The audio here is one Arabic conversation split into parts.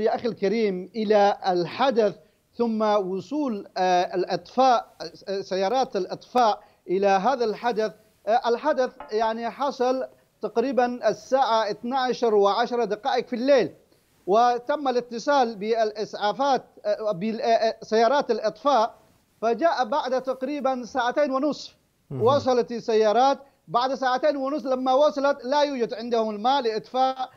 يا أخي الكريم إلى الحدث ثم وصول آه، الإطفاء سيارات الإطفاء إلى هذا الحدث آه، الحدث يعني حصل تقريبا الساعة 12 و10 دقائق في الليل وتم الاتصال بالإسعافات آه، بسيارات الإطفاء فجاء بعد تقريبا ساعتين ونصف وصلت السيارات بعد ساعتين ونصف لما وصلت لا يوجد عندهم الماء لإطفاء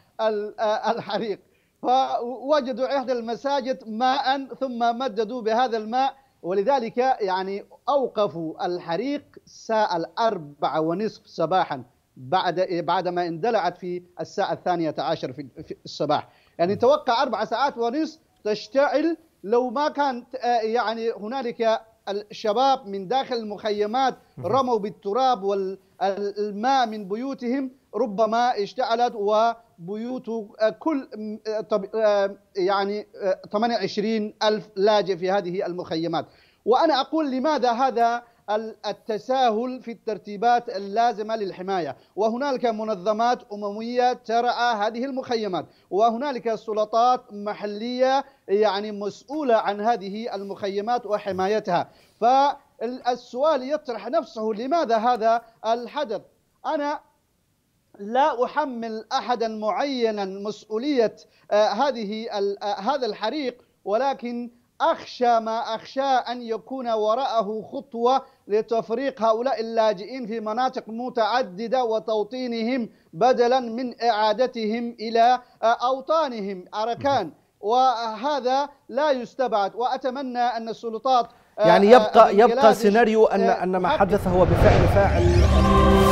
الحريق فوجدوا احدى المساجد ماء ثم مددوا بهذا الماء ولذلك يعني أوقفوا الحريق الساعة الأربعة ونصف صباحا بعد بعدما اندلعت في الساعة الثانية عشر في الصباح يعني توقع أربع ساعات ونصف تشتعل لو ما كان يعني هنالك الشباب من داخل المخيمات رموا بالتراب والماء من بيوتهم ربما اشتعلت و بيوت آه، كل آه، آه، يعني 28 ألف لاجئ في هذه المخيمات وأنا أقول لماذا هذا التساهل في الترتيبات اللازمة للحماية وهنالك منظمات أممية ترعى هذه المخيمات وهنالك سلطات محلية يعني مسؤولة عن هذه المخيمات وحمايتها فالسؤال يطرح نفسه لماذا هذا الحدث أنا لا أحمل أحدا معينا مسؤولية آه، هذه آه، هذا الحريق ولكن أخشى ما أخشى أن يكون وراءه خطوة لتفريق هؤلاء اللاجئين في مناطق متعددة وتوطينهم بدلا من إعادتهم إلى آه، أوطانهم أركان وهذا لا يستبعد وأتمنى أن السلطات يعني يبقى يبقى سيناريو أن أن ما حدث هو بفعل فاعل